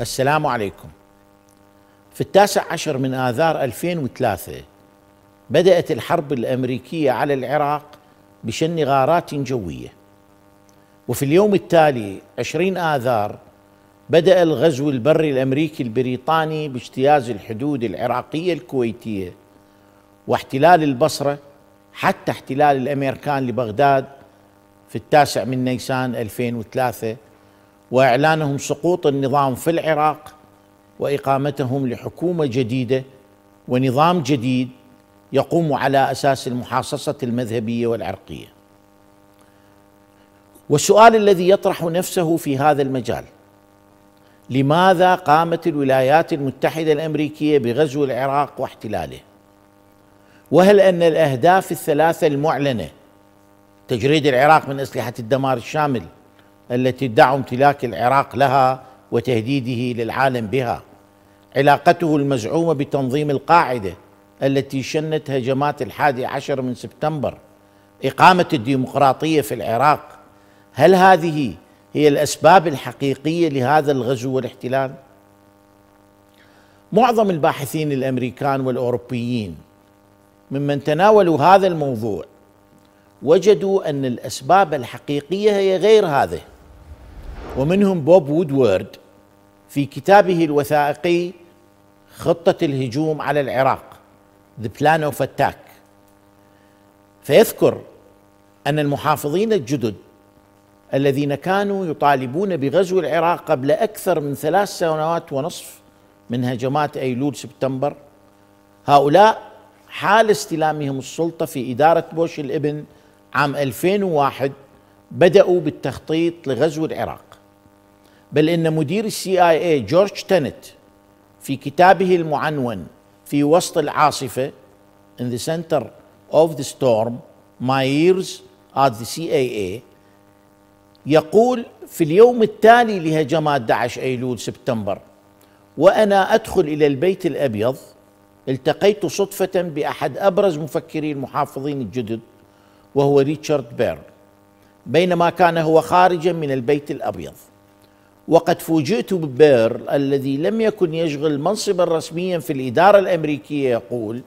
السلام عليكم في التاسع عشر من آذار 2003 بدأت الحرب الأمريكية على العراق بشن غارات جوية وفي اليوم التالي 20 آذار بدأ الغزو البري الأمريكي البريطاني باجتياز الحدود العراقية الكويتية واحتلال البصرة حتى احتلال الأمريكان لبغداد في التاسع من نيسان 2003 واعلانهم سقوط النظام في العراق واقامتهم لحكومه جديده ونظام جديد يقوم على اساس المحاصصه المذهبيه والعرقيه. والسؤال الذي يطرح نفسه في هذا المجال لماذا قامت الولايات المتحده الامريكيه بغزو العراق واحتلاله؟ وهل ان الاهداف الثلاثه المعلنه تجريد العراق من اسلحه الدمار الشامل التي ادعوا امتلاك العراق لها وتهديده للعالم بها علاقته المزعومة بتنظيم القاعدة التي شنت هجمات الحادي عشر من سبتمبر إقامة الديمقراطية في العراق هل هذه هي الأسباب الحقيقية لهذا الغزو والاحتلال؟ معظم الباحثين الأمريكان والأوروبيين ممن تناولوا هذا الموضوع وجدوا أن الأسباب الحقيقية هي غير هذه ومنهم بوب وودورد في كتابه الوثائقي خطة الهجوم على العراق The Plan of Attack فيذكر أن المحافظين الجدد الذين كانوا يطالبون بغزو العراق قبل أكثر من ثلاث سنوات ونصف من هجمات أيلول سبتمبر هؤلاء حال استلامهم السلطة في إدارة بوش الابن عام 2001 بدأوا بالتخطيط لغزو العراق بل ان مدير السي اي اي جورج تنت في كتابه المعنون في وسط العاصفه in the center of the storm my years at the CIA يقول في اليوم التالي لهجمات داعش ايلول سبتمبر وانا ادخل الى البيت الابيض التقيت صدفه باحد ابرز مفكري المحافظين الجدد وهو ريتشارد بيرن بينما كان هو خارجا من البيت الابيض وقد فوجئت ببير الذي لم يكن يشغل منصبا رسميا في الإدارة الأمريكية يقول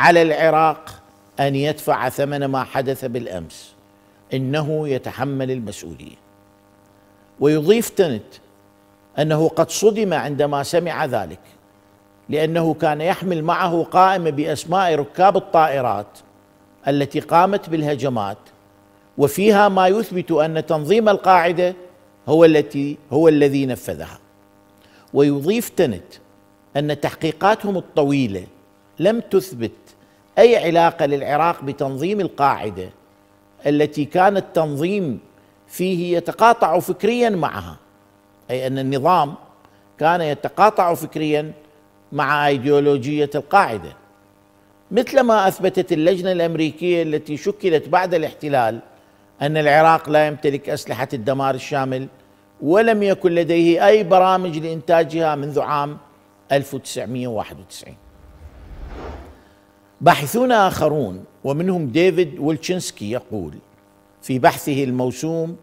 على العراق أن يدفع ثمن ما حدث بالأمس إنه يتحمل المسؤولية ويضيف تنت أنه قد صدم عندما سمع ذلك لأنه كان يحمل معه قائمة بأسماء ركاب الطائرات التي قامت بالهجمات وفيها ما يثبت أن تنظيم القاعدة هو التي هو الذي نفذها ويضيف تنت ان تحقيقاتهم الطويله لم تثبت اي علاقه للعراق بتنظيم القاعده التي كان التنظيم فيه يتقاطع فكريا معها اي ان النظام كان يتقاطع فكريا مع ايديولوجيه القاعده مثلما اثبتت اللجنه الامريكيه التي شكلت بعد الاحتلال أن العراق لا يمتلك أسلحة الدمار الشامل ولم يكن لديه أي برامج لإنتاجها منذ عام 1991 باحثون آخرون ومنهم ديفيد ويلتشنسكي يقول في بحثه الموسوم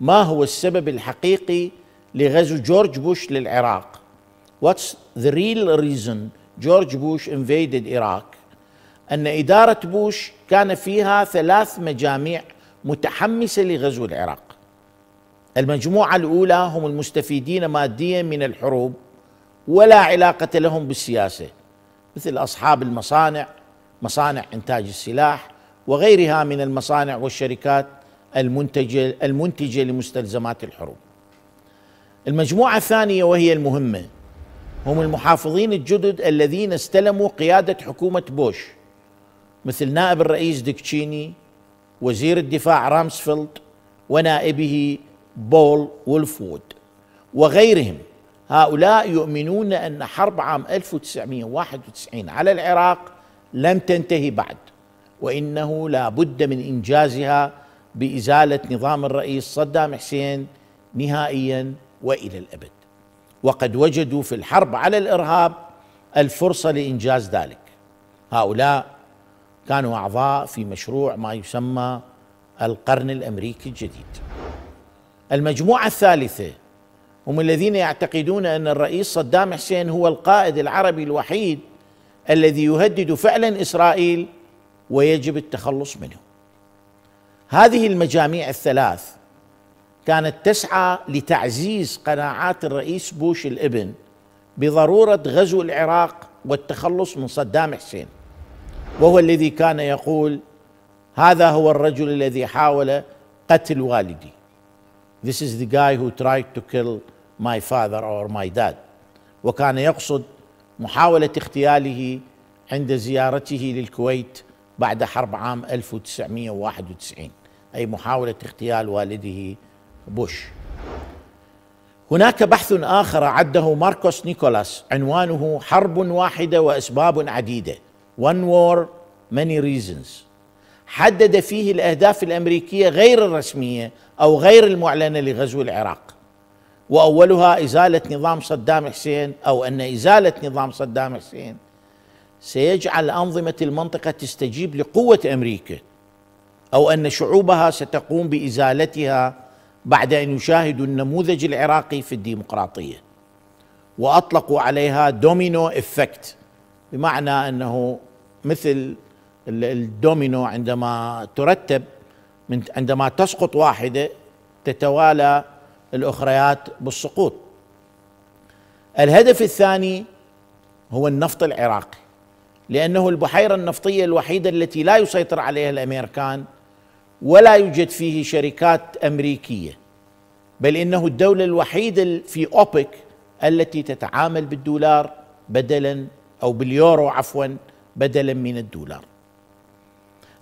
ما هو السبب الحقيقي لغزو جورج بوش للعراق What's the real reason جورج بوش invaded Iraq أن إدارة بوش كان فيها ثلاث مجاميع متحمسه لغزو العراق. المجموعه الاولى هم المستفيدين ماديا من الحروب ولا علاقه لهم بالسياسه مثل اصحاب المصانع، مصانع انتاج السلاح وغيرها من المصانع والشركات المنتجه المنتجه لمستلزمات الحروب. المجموعه الثانيه وهي المهمه هم المحافظين الجدد الذين استلموا قياده حكومه بوش مثل نائب الرئيس ديكتشيني وزير الدفاع رامسفيلد ونائبه بول وولفود وغيرهم هؤلاء يؤمنون أن حرب عام 1991 على العراق لم تنتهي بعد وإنه لا بد من إنجازها بإزالة نظام الرئيس صدام حسين نهائيا وإلى الأبد وقد وجدوا في الحرب على الإرهاب الفرصة لإنجاز ذلك هؤلاء كانوا أعضاء في مشروع ما يسمى القرن الأمريكي الجديد المجموعة الثالثة هم الذين يعتقدون أن الرئيس صدام حسين هو القائد العربي الوحيد الذي يهدد فعلا إسرائيل ويجب التخلص منه هذه المجاميع الثلاث كانت تسعى لتعزيز قناعات الرئيس بوش الابن بضروره غزو العراق والتخلص من صدام حسين وهو الذي كان يقول هذا هو الرجل الذي حاول قتل والدي This is the guy who tried to kill my father or my dad وكان يقصد محاولة اغتياله عند زيارته للكويت بعد حرب عام 1991 أي محاولة اغتيال والده بوش هناك بحث آخر عده ماركوس نيكولاس عنوانه حرب واحدة وأسباب عديدة One War Many Reasons حدد فيه الأهداف الأمريكية غير الرسمية أو غير المعلنة لغزو العراق وأولها إزالة نظام صدام حسين أو أن إزالة نظام صدام حسين سيجعل أنظمة المنطقة تستجيب لقوة أمريكا أو أن شعوبها ستقوم بإزالتها بعد أن يشاهدوا النموذج العراقي في الديمقراطية وأطلقوا عليها دومينو إفكت بمعنى انه مثل الدومينو عندما ترتب من عندما تسقط واحده تتوالى الاخريات بالسقوط الهدف الثاني هو النفط العراقي لانه البحيره النفطيه الوحيده التي لا يسيطر عليها الامريكان ولا يوجد فيه شركات امريكيه بل انه الدوله الوحيده في اوبك التي تتعامل بالدولار بدلا أو باليورو عفوا بدلا من الدولار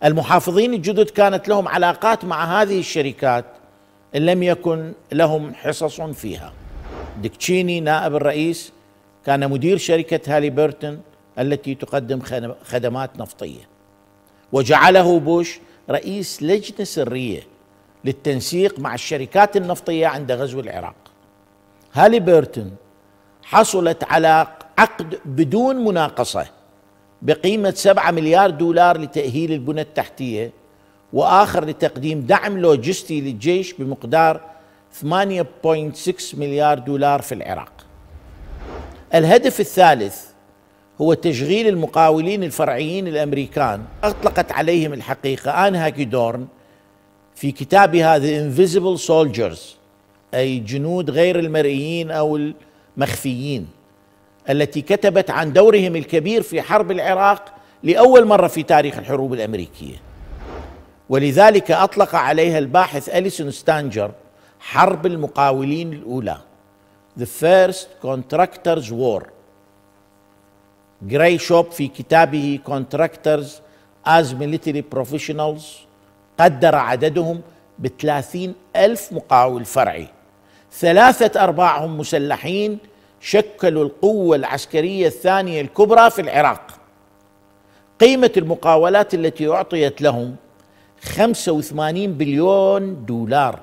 المحافظين الجدد كانت لهم علاقات مع هذه الشركات إن لم يكن لهم حصص فيها دكتشيني نائب الرئيس كان مدير شركة هالي بيرتون التي تقدم خدمات نفطية وجعله بوش رئيس لجنة سرية للتنسيق مع الشركات النفطية عند غزو العراق هالي بيرتون حصلت على عقد بدون مناقصه بقيمه 7 مليار دولار لتاهيل البنى التحتيه واخر لتقديم دعم لوجستي للجيش بمقدار 8.6 مليار دولار في العراق. الهدف الثالث هو تشغيل المقاولين الفرعيين الامريكان اطلقت عليهم الحقيقه ان هاكيدورن في كتابها The Invisible Soldiers اي جنود غير المرئيين او المخفيين التي كتبت عن دورهم الكبير في حرب العراق لاول مره في تاريخ الحروب الامريكيه ولذلك اطلق عليها الباحث اليسون ستانجر حرب المقاولين الاولى The First Contractors War جراي شوب في كتابه Contractors as Military Professionals قدر عددهم بثلاثين ألف مقاول فرعي ثلاثة أرباعهم مسلحين شكلوا القوة العسكرية الثانية الكبرى في العراق قيمة المقاولات التي أعطيت لهم 85 بليون دولار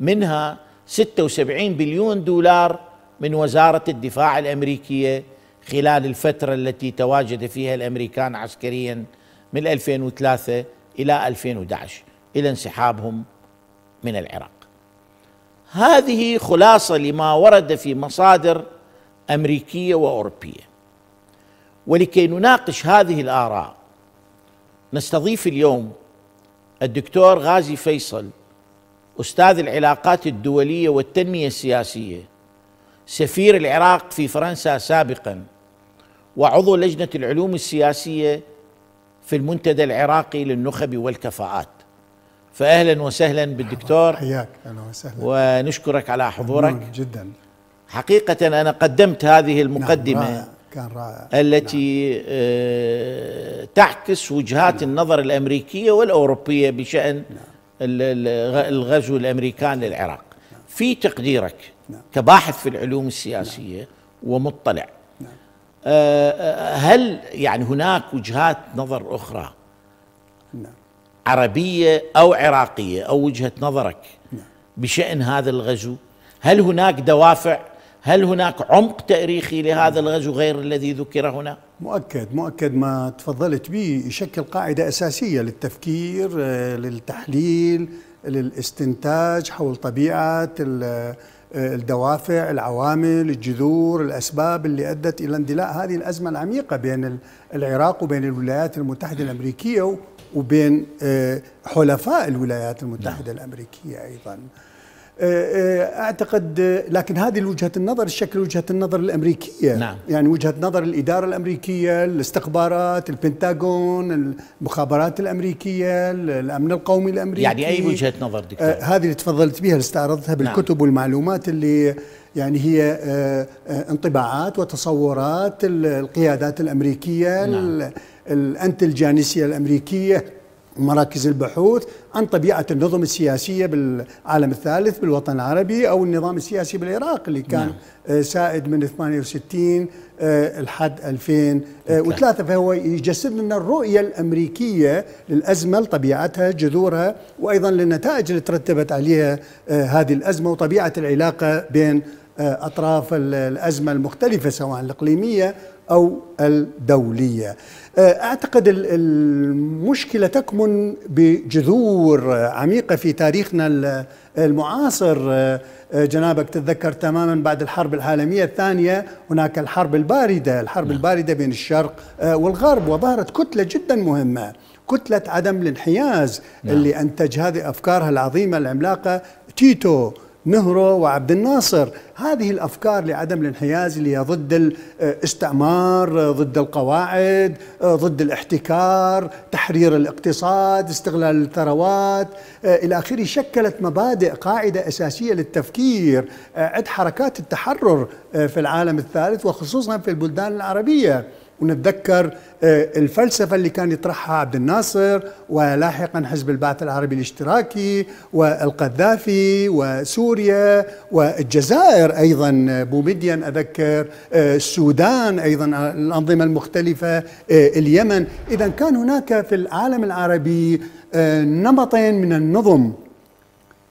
منها 76 بليون دولار من وزارة الدفاع الأمريكية خلال الفترة التي تواجد فيها الأمريكان عسكريا من 2003 إلى 2011 إلى انسحابهم من العراق هذه خلاصة لما ورد في مصادر امريكيه واوروبيه ولكي نناقش هذه الاراء نستضيف اليوم الدكتور غازي فيصل استاذ العلاقات الدوليه والتنميه السياسيه سفير العراق في فرنسا سابقا وعضو لجنه العلوم السياسيه في المنتدى العراقي للنخب والكفاءات فاهلا وسهلا بالدكتور حياك اهلا وسهلا ونشكرك على حضورك جدا حقيقة أنا قدمت هذه المقدمة نعم رائع كان رائع التي نعم آه تعكس وجهات نعم النظر الأمريكية والأوروبية بشأن نعم الغزو الأمريكان للعراق نعم. في تقديرك نعم كباحث في العلوم السياسية نعم ومطلع نعم آه،, آه هل يعني هناك وجهات نظر أخرى نعم عربية أو عراقية أو وجهة نظرك نعم بشأن هذا الغزو هل هناك دوافع هل هناك عمق تاريخي لهذا الغزو غير الذي ذكر هنا؟ مؤكد مؤكد ما تفضلت به يشكل قاعدة أساسية للتفكير آه، للتحليل للاستنتاج حول طبيعة آه، الدوافع العوامل الجذور الأسباب اللي أدت إلى اندلاع هذه الأزمة العميقة بين العراق وبين الولايات المتحدة الأمريكية وبين آه، حلفاء الولايات المتحدة نعم. الأمريكية أيضاً آه، آه، اعتقد آه، لكن هذه وجهه النظر الشكل وجهه النظر الامريكيه نعم. يعني وجهه نظر الاداره الامريكيه الاستخبارات البنتاغون المخابرات الامريكيه الامن القومي الامريكي يعني اي وجهه نظر دكتور آه هذه اللي تفضلت بها اللي استعرضتها نعم. بالكتب نعم. والمعلومات اللي يعني هي آه انطباعات وتصورات القيادات الامريكيه نعم. الجانسيه الامريكيه مراكز البحوث عن طبيعه النظم السياسيه بالعالم الثالث بالوطن العربي او النظام السياسي بالعراق اللي كان نعم. آه، سائد من 68 لحد 2003 فهو يجسد لنا الرؤيه الامريكيه للازمه لطبيعتها جذورها وايضا للنتائج اللي ترتبت عليها آه، هذه الازمه وطبيعه العلاقه بين آه، اطراف الازمه المختلفه سواء الاقليميه أو الدولية آه، أعتقد المشكلة تكمن بجذور عميقة في تاريخنا المعاصر آه، آه، جنابك تتذكر تماما بعد الحرب العالمية الثانية هناك الحرب الباردة الحرب نعم. الباردة بين الشرق والغرب وظهرت كتلة جدا مهمة كتلة عدم الانحياز نعم. اللي أنتج هذه أفكارها العظيمة العملاقة تيتو نهرو وعبد الناصر هذه الافكار لعدم الانحياز اللي هي ضد الاستعمار آه، آه، ضد القواعد آه، ضد الاحتكار تحرير الاقتصاد استغلال الثروات الى اخره شكلت مبادئ قاعده اساسيه للتفكير عند حركات التحرر في العالم الثالث وخصوصا في البلدان العربيه ونتذكر آه، الفلسفة اللي كان يطرحها عبد الناصر ولاحقا حزب البعث العربي الاشتراكي والقذافي وسوريا والجزائر أيضا بومدين أذكر آه، السودان أيضا الأنظمة المختلفة آه، اليمن إذا كان هناك في العالم العربي نمطين من النظم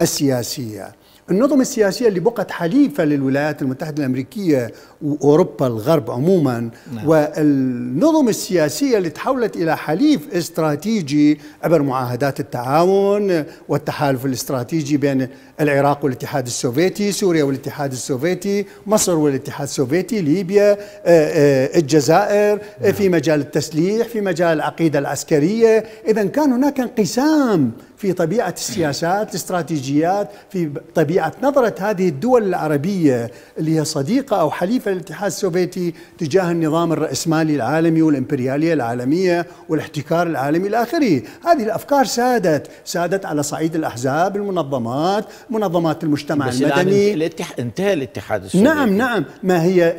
السياسيه النظم السياسية اللي بقت حليفة للولايات المتحدة الأمريكية وأوروبا الغرب عموما نعم. والنظم السياسية اللي تحولت إلى حليف استراتيجي عبر معاهدات التعاون والتحالف الاستراتيجي بين العراق والاتحاد السوفيتي سوريا والاتحاد السوفيتي مصر والاتحاد السوفيتي ليبيا آه، آه، الجزائر نعم. في مجال التسليح في مجال العقيدة العسكرية إذا كان هناك انقسام في طبيعة السياسات الاستراتيجيات في طبيعة نظرة هذه الدول العربية اللي هي صديقة أو حليفة للاتحاد السوفيتي تجاه النظام الرأسمالي العالمي والإمبريالية العالمية والاحتكار العالمي إلى آخره هذه الأفكار سادت سادت على صعيد الأحزاب المنظمات منظمات المجتمع بس المدني الاتح... انتهى الاتحاد السوفيتي نعم نعم ما هي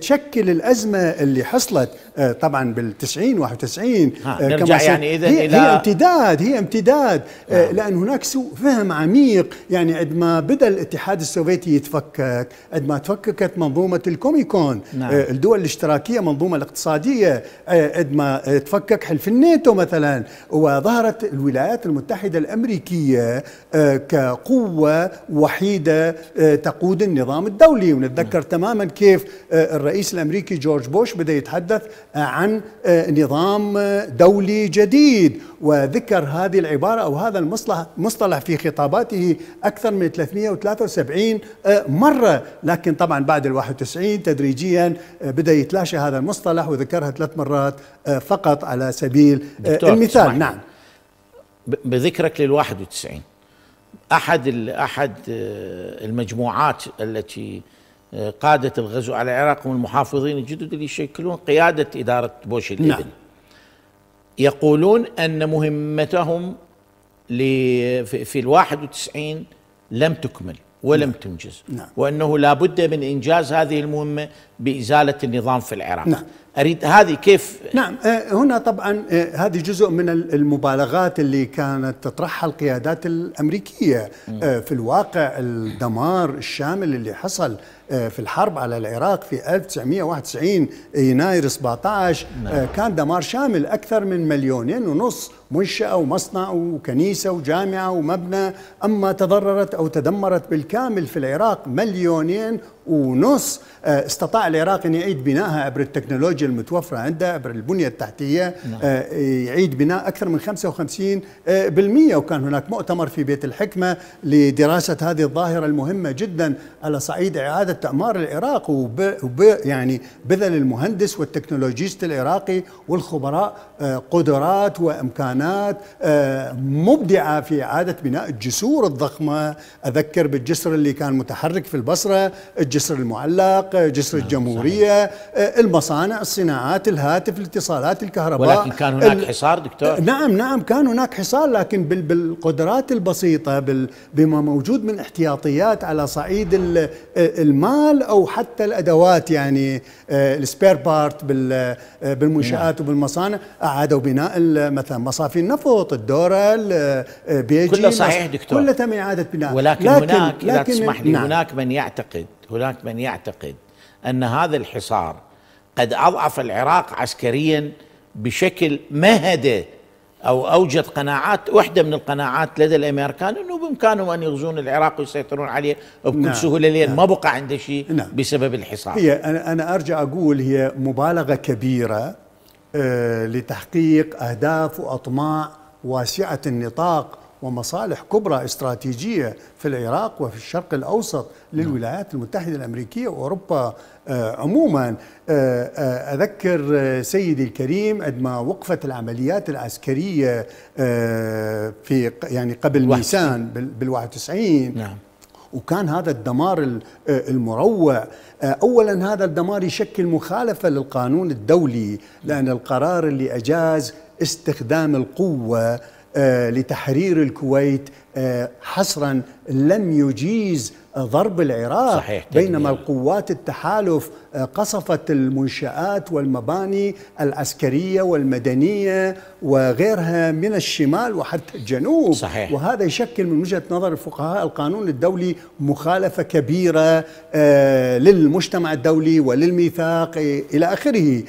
تشكل الأزمة اللي حصلت طبعا بال 90 91 نرجع يعني إذا هي, إلى... هي امتداد هي امتداد الاستبداد نعم. آه، لأن هناك سوء فهم عميق يعني عندما بدأ الاتحاد السوفيتي يتفكك عندما تفككت منظومة الكوميكون آه، نعم. الدول الاشتراكية منظومة الاقتصادية آه، عندما تفكك حلف الناتو مثلا وظهرت الولايات المتحدة الأمريكية كقوة وحيدة تقود النظام الدولي ونتذكر نعم. تماما كيف الرئيس الأمريكي جورج بوش بدأ يتحدث عن نظام دولي جديد وذكر هذه العبارة العبارة أو هذا المصطلح مصطلح في خطاباته أكثر من 373 آه، مرة لكن طبعا بعد ال 91 تدريجيا آه، بدأ يتلاشى هذا المصطلح وذكرها ثلاث مرات آه، فقط على سبيل المثال نعم بذكرك لل 91 أحد أحد المجموعات التي قادت الغزو على العراق هم المحافظين الجدد اللي يشكلون قيادة إدارة بوش الإبن نعم. يقولون أن مهمتهم في ال 91 لم تكمل ولم نعم. تنجز نعم. وأنه لابد من إنجاز هذه المهمة بإزالة النظام في العراق نعم. أريد هذه كيف نعم آه، هنا طبعا آه، هذه جزء من المبالغات اللي كانت تطرحها القيادات الأمريكية آه، في الواقع الدمار الشامل اللي حصل آه، في الحرب على العراق في 1991 آه، يناير 17 آه، نعم. كان دمار شامل أكثر من مليونين ونص منشأة ومصنع وكنيسة وجامعة ومبنى أما تضررت أو تدمرت بالكامل في العراق مليونين ونص استطاع العراق أن يعيد بنائها عبر التكنولوجيا المتوفرة عنده عبر البنية التحتية نعم. يعيد بناء أكثر من 55% وكان هناك مؤتمر في بيت الحكمة لدراسة هذه الظاهرة المهمة جدا على صعيد إعادة كانت العراق وب... وب... يعني بذل المهندس والتكنولوجيست العراقي والخبراء آه، قدرات وامكانات آه، مبدعه في اعاده بناء الجسور الضخمه اذكر بالجسر اللي كان متحرك في البصره الجسر المعلق جسر نعم، الجمهوريه آه، المصانع الصناعات الهاتف الاتصالات الكهرباء ولكن كان هناك حصار دكتور نعم نعم كان هناك حصار لكن بال... بالقدرات البسيطه بال... بما موجود من احتياطيات على صعيد الماء الاعمال او حتى الادوات يعني آه، السبير بارت آه، بالمنشات نعم. وبالمصانع اعادوا بناء مثلا مصافي النفط الدوره آه، بيجي كله صحيح دكتور كله تم اعاده بناء ولكن لكن هناك لكن لا تسمح لي نعم. هناك من يعتقد هناك من يعتقد ان هذا الحصار قد اضعف العراق عسكريا بشكل مهده أو أوجد قناعات واحدة من القناعات لدى الأمريكان أنه بإمكانهم أن يغزون العراق ويسيطرون عليه بكل نعم سهولة لأن نعم ما بقى عنده شيء نعم بسبب الحصار هي أنا أرجع أقول هي مبالغة كبيرة آه، لتحقيق أهداف وأطماع واسعة النطاق ومصالح كبرى استراتيجية في العراق وفي الشرق الأوسط للولايات المتحدة الأمريكية وأوروبا آه، عموما آه، آه، أذكر سيدي الكريم عندما وقفت العمليات العسكرية في يعني قبل نيسان بال 91 نعم وكان هذا الدمار المروع اولا هذا الدمار يشكل مخالفه للقانون الدولي لان القرار اللي اجاز استخدام القوه آه، لتحرير الكويت آه، حصرا لم يجيز ضرب العراق صحيح بينما القوات التحالف آه، قصفت المنشآت والمباني العسكرية والمدنية وغيرها من الشمال وحتى الجنوب صحيح وهذا يشكل من وجهة نظر الفقهاء القانون الدولي مخالفة كبيرة آه، للمجتمع الدولي وللميثاق إلى آخره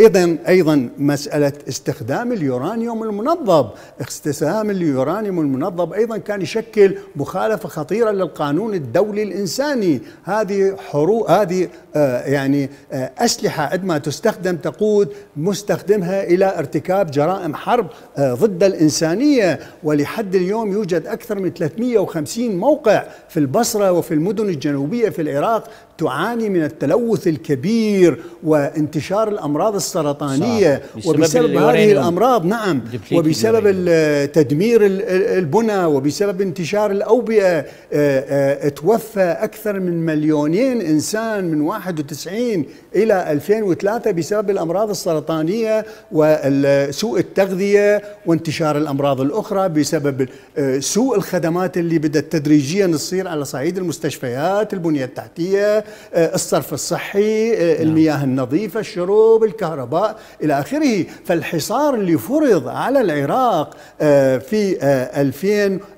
إذا أيضا مسألة استخدام اليورانيوم المنظم استخدام اليورانيوم المنظم أيضا أيضا كان يشكل مخالفة خطيرة للقانون الدولي الإنساني هذه حروب هذه آه، يعني آه، أسلحة عندما تستخدم تقود مستخدمها إلى ارتكاب جرائم حرب آه، ضد الإنسانية ولحد اليوم يوجد أكثر من 350 موقع في البصرة وفي المدن الجنوبية في العراق تعاني من التلوث الكبير وانتشار الامراض السرطانيه صح. وبسبب هذه الامراض نعم وبسبب تدمير البنى وبسبب انتشار الاوبئه اه اه توفى اكثر من مليونين انسان من 91 الى 2003 بسبب الامراض السرطانيه وسوء التغذيه وانتشار الامراض الاخرى بسبب آه، سوء الخدمات اللي بدات تدريجيا تصير على صعيد المستشفيات البنيه التحتيه آه، الصرف الصحي آه، نعم. المياه النظيفة الشروب الكهرباء إلى آخره فالحصار اللي فرض على العراق آه، في 2000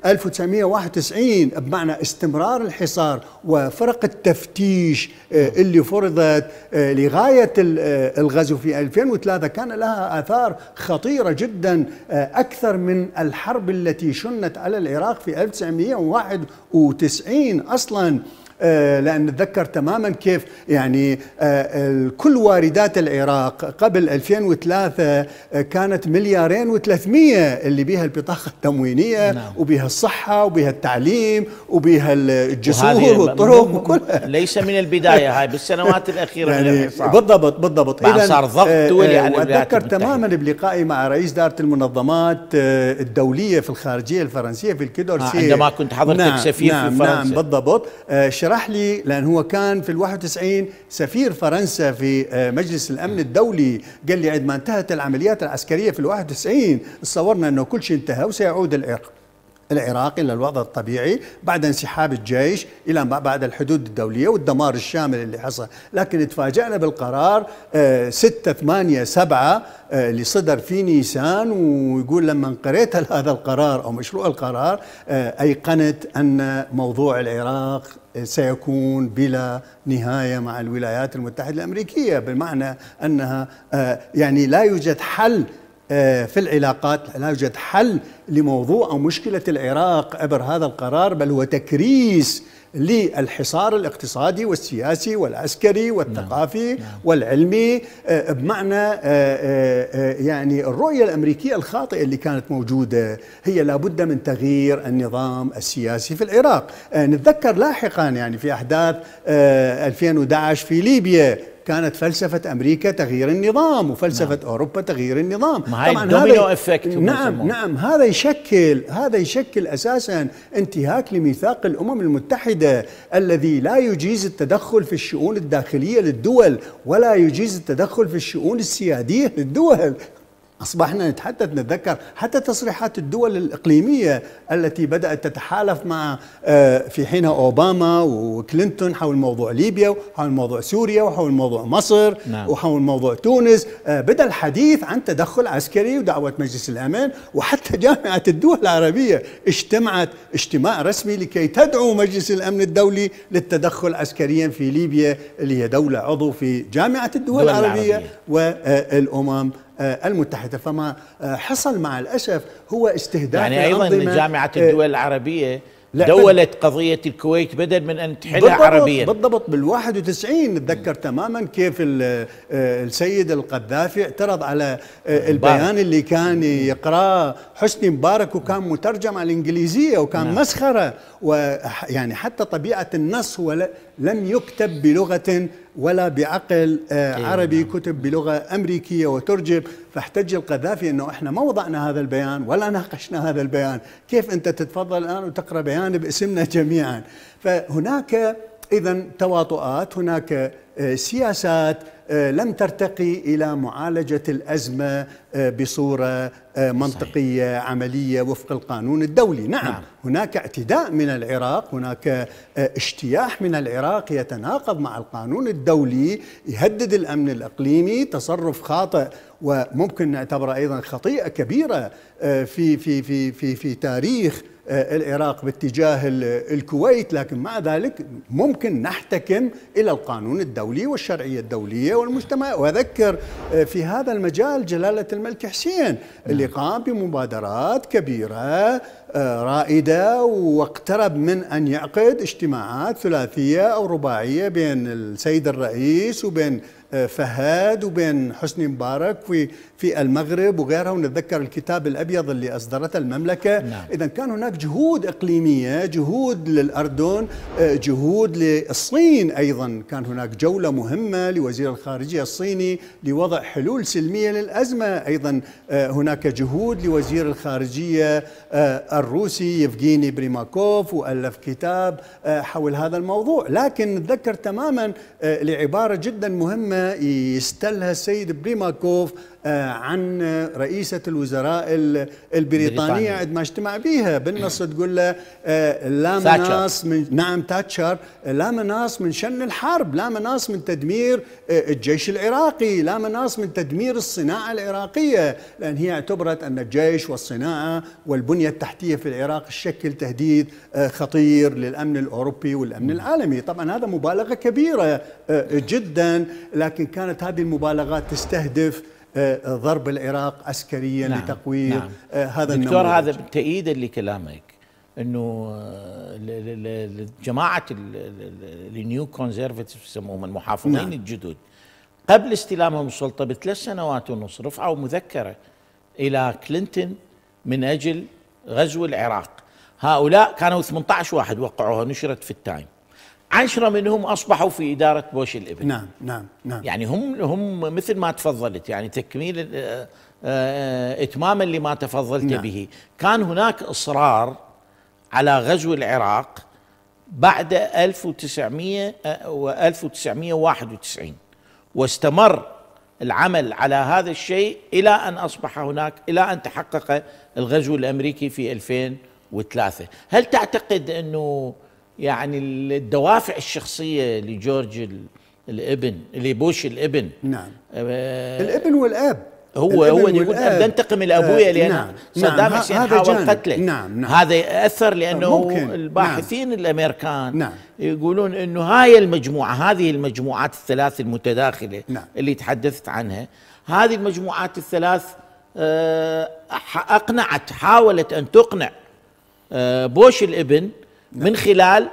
1991 بمعنى استمرار الحصار وفرق التفتيش نعم. اللي فرضت لغاية الغزو في 2003 كان لها آثار خطيرة جدا أكثر من الحرب التي شنت على العراق في 1991 أصلاً آه، لأن نتذكر تماما كيف يعني آه، كل واردات العراق قبل 2003 آه، كانت مليارين و300 اللي بها البطاقة التموينية نعم. وبها الصحة وبها التعليم وبها الجسور والطرق وكلها ليس من البداية هاي بالسنوات الأخيرة يعني بالضبط بالضبط نعم، إذا صار ضغط دولي على وأتذكر تماما بلقائي مع رئيس دارة المنظمات الدولية في الخارجية الفرنسية في الكيدورسي عندما كنت حضرتك نعم سفير نعم في نعم، فرنسا نعم بالضبط اشرح لي لان هو كان في ال 91 سفير فرنسا في آه، مجلس الامن الدولي قال لي عندما انتهت العمليات العسكريه في ال 91 تصورنا انه كل شيء انتهى وسيعود العراق العراق الى الوضع الطبيعي بعد انسحاب الجيش الى ما بعد الحدود الدوليه والدمار الشامل اللي حصل، لكن تفاجئنا بالقرار 6 8 7 اللي صدر في نيسان ويقول لما قريت هذا القرار او مشروع القرار آه، ايقنت ان موضوع العراق سيكون بلا نهايه مع الولايات المتحده الامريكيه بمعنى انها آه، يعني لا يوجد حل آه، في العلاقات لا يوجد حل لموضوع أو مشكلة العراق عبر هذا القرار بل هو تكريس للحصار الاقتصادي والسياسي والعسكري نعم، والثقافي نعم. والعلمي آه، بمعنى آه، يعني الرؤية الأمريكية الخاطئة اللي كانت موجودة هي لابد من تغيير النظام السياسي في العراق نتذكر لاحقا يعني في أحداث 2011 في ليبيا كانت فلسفة أمريكا تغيير النظام وفلسفة نعم. أوروبا تغيير النظام طبعا هذا افكت نعم نعم هذا يشكل هذا يشكل أساسا انتهاك لميثاق الأمم المتحدة الذي لا يجيز التدخل في الشؤون الداخلية للدول ولا يجيز التدخل في الشؤون السيادية للدول أصبحنا نتحدث نتذكر حتى تصريحات الدول الإقليمية التي بدأت تتحالف مع آه، في حين أوباما وكلينتون حول موضوع ليبيا وحول موضوع سوريا وحول موضوع مصر نعم. وحول موضوع تونس آه، بدأ الحديث عن تدخل عسكري ودعوة مجلس الأمن وحتى جامعة الدول العربية اجتمعت اجتماع رسمي لكي تدعو مجلس الأمن الدولي للتدخل عسكريا في ليبيا اللي هي دولة عضو في جامعة الدول العربية, العربية والأمم آه، المتحدة فما آه، حصل مع الأسف هو استهداف يعني أيضا جامعة آه، الدول العربية دولت قضية الكويت بدل من أن تحلها بالضبط عربيا بالضبط بال91 نتذكر تماما كيف السيد القذافي اعترض على البيان اللي كان يقرأه حسني مبارك وكان مترجم على الإنجليزية وكان نعم. مسخرة ويعني حتى طبيعة النص هو لم يكتب بلغة ولا بعقل آه، إيه، نعم. عربي كتب بلغة أمريكية وترجم فاحتج القذافي أنه إحنا ما وضعنا هذا البيان ولا ناقشنا هذا البيان كيف أنت تتفضل الآن وتقرأ بيان باسمنا جميعا فهناك إذا تواطؤات هناك آه، سياسات آه، لم ترتقي الى معالجه الازمه آه، بصوره آه، منطقيه صحيح. عمليه وفق القانون الدولي، نعم, نعم هناك اعتداء من العراق، هناك اجتياح من العراق يتناقض مع القانون الدولي، يهدد الامن الاقليمي، تصرف خاطئ وممكن نعتبره ايضا خطيئه كبيره في في في في في تاريخ آه، العراق باتجاه الكويت لكن مع ذلك ممكن نحتكم إلى القانون الدولي والشرعية الدولية والمجتمع وأذكر آه، في هذا المجال جلالة الملك حسين نعم. اللي قام بمبادرات كبيرة آه، رائدة واقترب من أن يعقد اجتماعات ثلاثية أو رباعية بين السيد الرئيس وبين فهد وبين حسني مبارك في في المغرب وغيرها ونتذكر الكتاب الأبيض اللي أصدرته المملكة نعم. إذا كان هناك جهود إقليمية جهود للأردن آه، جهود للصين أيضا كان هناك جولة مهمة لوزير الخارجية الصيني لوضع حلول سلمية للأزمة أيضا آه، هناك جهود لوزير الخارجية آه، الروسي يفغيني بريماكوف وألف كتاب حول هذا الموضوع لكن نتذكر تماما لعبارة جدا مهمة يستلها السيد بريماكوف آه، عن رئيسة الوزراء البريطانية عندما اجتمع بها بالنص تقول له آه، لا مناص من نعم تاتشر لا مناص من شن الحرب لا مناص من تدمير آه، الجيش العراقي لا مناص من تدمير الصناعة العراقية لأن هي اعتبرت أن الجيش والصناعة والبنية التحتية في العراق تشكل تهديد خطير للأمن الأوروبي والأمن العالمي طبعا هذا مبالغة كبيرة جدا لكن كانت هذه المبالغات تستهدف آه، ضرب العراق عسكريا نعم لتقوير نعم آه، هذا دكتور هذا تأييدا لكلامك انه جماعه النيو كونزرفتيف يسموهم المحافظين نعم. الجدد قبل استلامهم السلطه بثلاث سنوات ونص رفعوا مذكره الى كلينتون من اجل غزو العراق هؤلاء كانوا 18 واحد وقعوها نشرت في التايم عشرة منهم أصبحوا في إدارة بوش الإبن نعم نعم نعم يعني هم هم مثل ما تفضلت يعني تكميل آه، آه، إتماما لما تفضلت نعم. به كان هناك إصرار على غزو العراق بعد 1900 1991 آه، واستمر العمل على هذا الشيء إلى أن أصبح هناك إلى أن تحقق الغزو الأمريكي في 2003 هل تعتقد أنه يعني الدوافع الشخصيه لجورج الابن لبوش الابن نعم آه الابن والاب هو هو يقول ابدا انتقم لابويا آه لان نعم صدام نعم. حسين حاول جانب. قتله نعم نعم هذا اثر لانه ممكن نعم. الباحثين نعم الامريكان نعم يقولون انه هاي المجموعه هذه المجموعات الثلاث المتداخله نعم اللي تحدثت عنها هذه المجموعات الثلاث آه، اقنعت حاولت ان تقنع آه، بوش الابن نعم. من خلال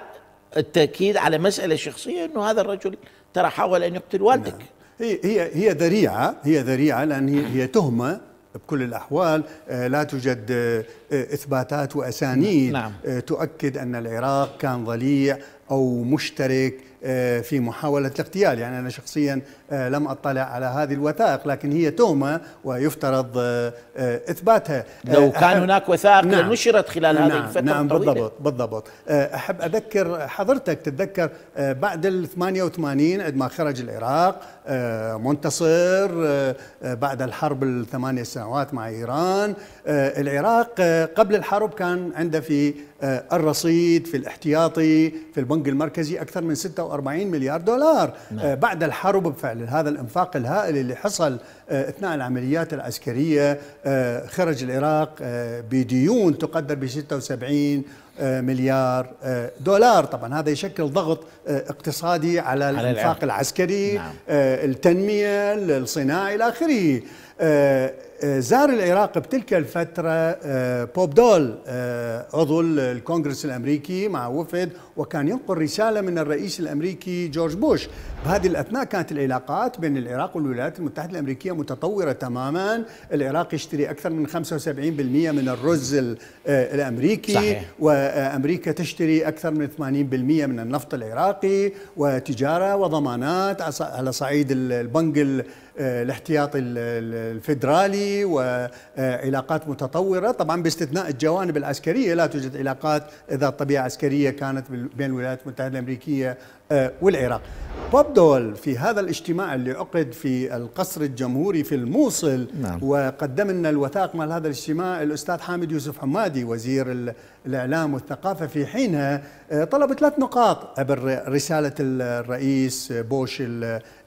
التاكيد على مساله شخصيه انه هذا الرجل ترى حاول ان يقتل والدك نعم. هي هي هي ذريعه هي ذريعه لان هي, هي تهمه بكل الأحوال آه، لا توجد آه، إثباتات وأسانيد نعم. آه، تؤكد أن العراق كان ضليع أو مشترك في محاولة الاغتيال يعني أنا شخصيا آه، لم أطلع على هذه الوثائق لكن هي تهمة ويفترض آه، آه، إثباتها لو كان هناك وثائق نعم نشرت خلال نعم هذه الفترة نعم الطويلة بالضبط بالضبط أحب أذكر حضرتك تتذكر بعد ال 88 عندما خرج العراق منتصر بعد الحرب الثمانية سنوات مع إيران العراق قبل الحرب كان عنده في الرصيد في الاحتياطي في البنك المركزي أكثر من 46 مليار دولار نعم. بعد الحرب فعلا لهذا الانفاق الهائل اللي حصل آه، اثناء العمليات العسكريه آه، خرج العراق آه، بديون تقدر ب 76 مليار دولار طبعا هذا يشكل ضغط اقتصادي على الانفاق العسكري نعم. التنميه الصناعه الى اخره زار العراق بتلك الفترة بوب دول عضو الكونغرس الأمريكي مع وفد وكان ينقل رسالة من الرئيس الأمريكي جورج بوش بهذه الأثناء كانت العلاقات بين العراق والولايات المتحدة الأمريكية متطورة تماما العراق يشتري أكثر من 75% من الرز آه، الأمريكي صحيح. وأمريكا تشتري أكثر من 80% من النفط العراقي وتجارة وضمانات على صعيد البنك آه، الاحتياطي الفدرالي وعلاقات متطورة طبعا باستثناء الجوانب العسكرية لا توجد علاقات ذات طبيعة عسكرية كانت بين الولايات المتحدة الأمريكية آه، والعراق بوب دول في هذا الاجتماع اللي عقد في القصر الجمهوري في الموصل نعم. وقدم لنا الوثائق مال هذا الاجتماع الاستاذ حامد يوسف حمادي وزير الاعلام والثقافه في حينها آه، طلب ثلاث نقاط عبر رساله الرئيس بوش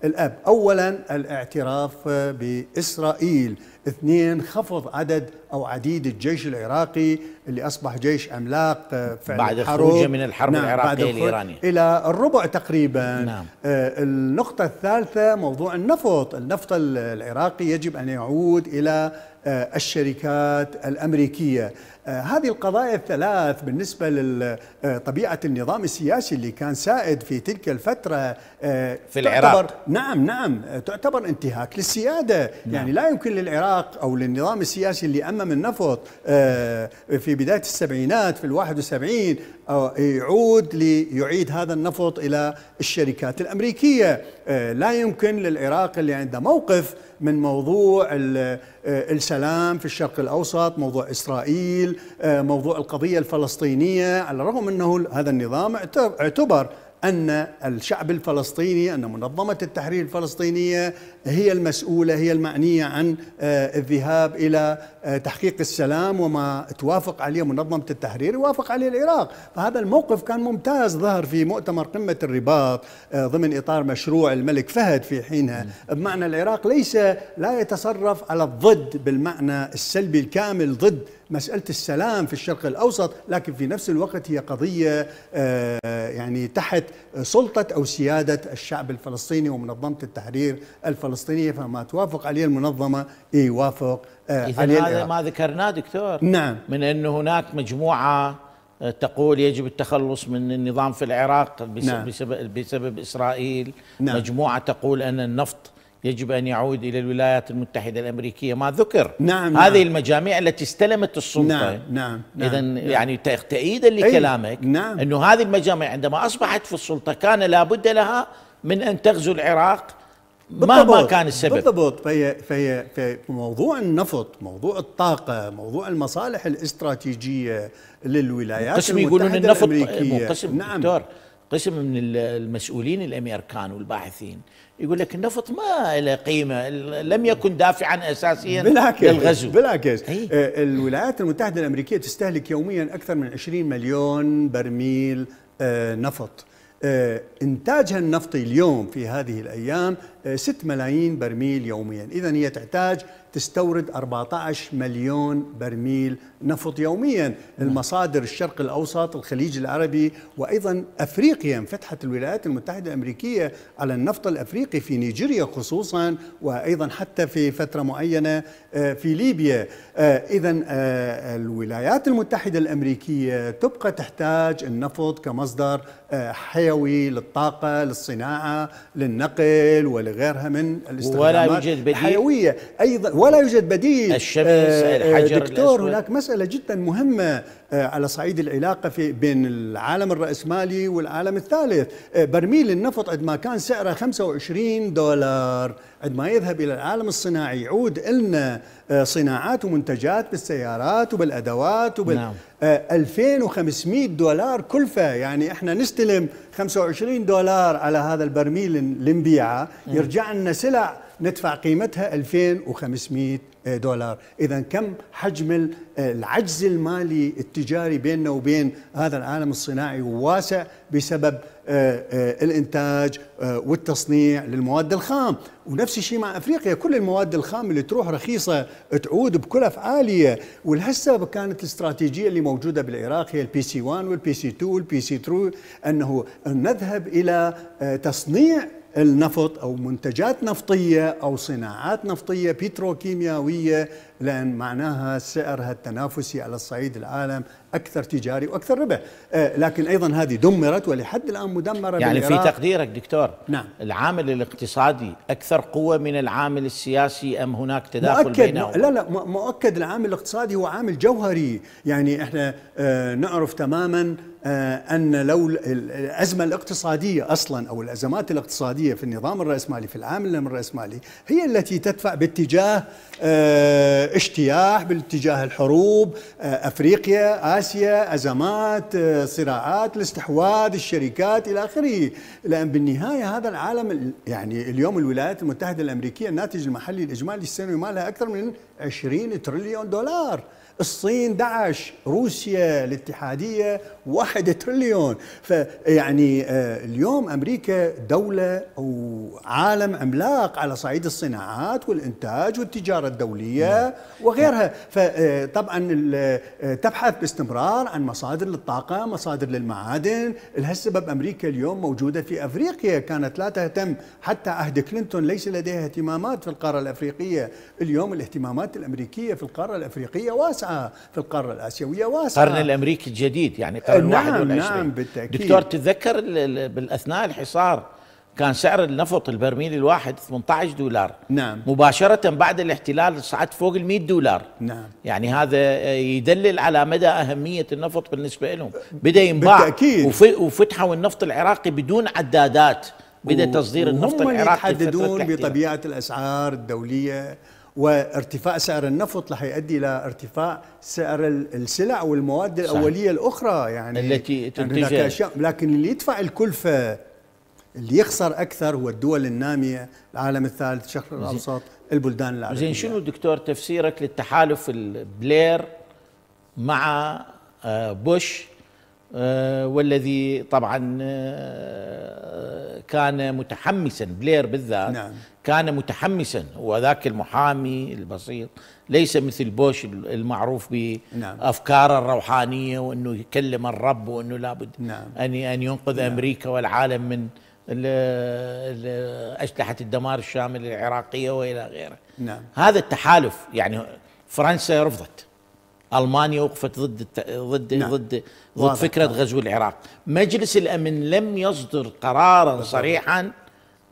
الاب، اولا الاعتراف باسرائيل اثنين خفض عدد او عديد الجيش العراقي اللي اصبح جيش عملاق آه، فعلا بعد خروجه من الحرب نعم العراقيه الايرانيه الى الربع تقريبا نعم. آه، النقطه الثالثه موضوع النفط النفط العراقي يجب ان يعود الى آه، الشركات الامريكيه آه، هذه القضايا الثلاث بالنسبه لطبيعه آه، النظام السياسي اللي كان سائد في تلك الفتره في العراق نعم نعم تعتبر انتهاك للسياده نعم. يعني لا يمكن للعراق او للنظام السياسي اللي امم النفط في بدايه السبعينات في الواحد وسبعين يعود ليعيد هذا النفط الى الشركات الامريكيه لا يمكن للعراق اللي عنده موقف من موضوع آه، السلام في الشرق الاوسط، موضوع اسرائيل، آه، موضوع القضيه الفلسطينيه، على الرغم انه هذا النظام اعتبر أن الشعب الفلسطيني أن منظمة التحرير الفلسطينية هي المسؤولة هي المعنية عن آه، الذهاب إلى آه، تحقيق السلام وما توافق عليه منظمة التحرير يوافق عليه العراق فهذا الموقف كان ممتاز ظهر في مؤتمر قمة الرباط آه، ضمن إطار مشروع الملك فهد في حينها بمعنى العراق ليس لا يتصرف على الضد بالمعنى السلبي الكامل ضد مسألة السلام في الشرق الأوسط لكن في نفس الوقت هي قضية آه، يعني تحت سلطة أو سيادة الشعب الفلسطيني ومنظمة التحرير الفلسطينية فما توافق عليه المنظمة إيه يوافق آه، عليه هذا ما ذكرناه دكتور نعم من أن هناك مجموعة آه، تقول يجب التخلص من النظام في العراق بسبب, نعم. بسبب, بسبب إسرائيل نعم. مجموعة تقول أن النفط يجب أن يعود إلى الولايات المتحدة الأمريكية ما ذكر نعم هذه نعم المجاميع التي استلمت السلطة نعم نعم, نعم إذا نعم يعني تأييدا لكلامك نعم أنه هذه المجاميع عندما أصبحت في السلطة كان لابد لها من أن تغزو العراق مهما كان السبب بالضبط فهي, فهي, فهي موضوع النفط موضوع الطاقة موضوع المصالح الاستراتيجية للولايات قسم يقولون النفط الأمريكية. قسم نعم دكتور قسم من المسؤولين الامريكان والباحثين يقول لك النفط ما له قيمه لم يكن دافعا اساسيا بالعكس للغزو بالعكس آه، الولايات المتحده الامريكيه تستهلك يوميا اكثر من 20 مليون برميل آه، نفط آه، انتاجها النفطي اليوم في هذه الايام 6 ملايين برميل يوميا إذا هي تحتاج تستورد 14 مليون برميل نفط يوميا نعم. المصادر الشرق الأوسط الخليج العربي وأيضا أفريقيا انفتحت الولايات المتحدة الأمريكية على النفط الأفريقي في نيجيريا خصوصا وأيضا حتى في فترة معينة آه، في ليبيا آه، إذا آه، الولايات المتحدة الأمريكية تبقى تحتاج النفط كمصدر حيوي للطاقة للصناعة للنقل ولغيره غيرها من ولا يوجد بديل الحيوية أيضا ولا يوجد بديل الشمس الحجر آه، آه، دكتور الأسود. هناك مسألة جدا مهمة آه، على صعيد العلاقة في بين العالم الرأسمالي والعالم الثالث برميل النفط عندما كان سعره 25 دولار عندما يذهب إلى العالم الصناعي يعود لنا آه، صناعات ومنتجات بالسيارات وبالأدوات وبال نعم. 2500 آه، دولار كلفة يعني احنا نستلم 25 دولار على هذا البرميل اللي نبيعه نعم. يرجع لنا سلع ندفع قيمتها 2500 دولار إذا كم حجم آه، العجز المالي التجاري بيننا وبين هذا العالم الصناعي وواسع بسبب آه، آه، الانتاج آه، والتصنيع للمواد الخام ونفس الشيء مع افريقيا كل المواد الخام اللي تروح رخيصه تعود بكلف عاليه ولهالسبب كانت الاستراتيجيه اللي موجوده بالعراق هي البي سي 1 والبي سي 2 والبي سي 3 انه نذهب الى تصنيع النفط او منتجات نفطيه او صناعات نفطيه بتروكيماويه لان معناها سعرها التنافسي على الصعيد العالم اكثر تجاري واكثر ربح، آه، لكن ايضا هذه دمرت ولحد الان مدمره يعني في تقديرك دكتور نعم العامل الاقتصادي اكثر قوه من العامل السياسي ام هناك تداخل مؤكد بينهم؟ لا لا مؤكد العامل الاقتصادي هو عامل جوهري، يعني احنا آه، نعرف تماما آه، ان لو الازمه الاقتصاديه اصلا او الازمات الاقتصاديه في النظام الراسمالي في العامل الراسمالي هي التي تدفع باتجاه اجتياح آه، باتجاه الحروب آه، افريقيا اسيا ازمات صراعات الاستحواذ الشركات الى اخره لان بالنهايه هذا العالم يعني اليوم الولايات المتحده الامريكيه الناتج المحلي الاجمالي السنوي مالها اكثر من 20 تريليون دولار الصين داعش روسيا الاتحاديه واحد تريليون فيعني آه، اليوم امريكا دوله او عالم عملاق على صعيد الصناعات والانتاج والتجاره الدوليه نعم. وغيرها فطبعا آه، آه، تبحث باستمرار عن مصادر للطاقه مصادر للمعادن لهالسبب امريكا اليوم موجوده في افريقيا كانت لا تهتم حتى عهد كلينتون ليس لديها اهتمامات في القاره الافريقيه اليوم الاهتمامات الامريكيه في القاره الافريقيه واسعه في القاره الاسيويه واسعه القرن الامريكي الجديد يعني قرن نعم، الواحد نعم نعم بالتاكيد دكتور تتذكر بالاثناء الحصار كان سعر النفط البرميل الواحد 18 دولار نعم مباشرة بعد الاحتلال صعد فوق ال 100 دولار نعم يعني هذا يدلل على مدى أهمية النفط بالنسبة لهم بدأ ينباع بالتأكيد وفتحوا النفط العراقي بدون عدادات بدأ تصدير النفط العراقي هم يتحددون بطبيعة الأسعار الدولية وارتفاع سعر النفط رح يؤدي الى ارتفاع سعر السلع والمواد الاوليه الاخرى يعني التي يعني تنتجها يعني أشياء لكن اللي يدفع الكلفه اللي يخسر اكثر هو الدول الناميه العالم الثالث الشرق الاوسط البلدان العربيه زين شنو دكتور تفسيرك للتحالف البلير مع آه، بوش آه، والذي طبعا آه، كان متحمسا بلير بالذات نعم. كان متحمسا وذاك المحامي البسيط ليس مثل بوش المعروف بافكاره نعم. الروحانيه وانه يكلم الرب وانه لابد نعم. ان ان ينقذ نعم. امريكا والعالم من اسلحه الدمار الشامل العراقيه والى غيره نعم. هذا التحالف يعني فرنسا رفضت المانيا وقفت ضد الت... ضد نعم. ضد ضد فكره نعم. غزو العراق مجلس الامن لم يصدر قرارا بالضبط. صريحا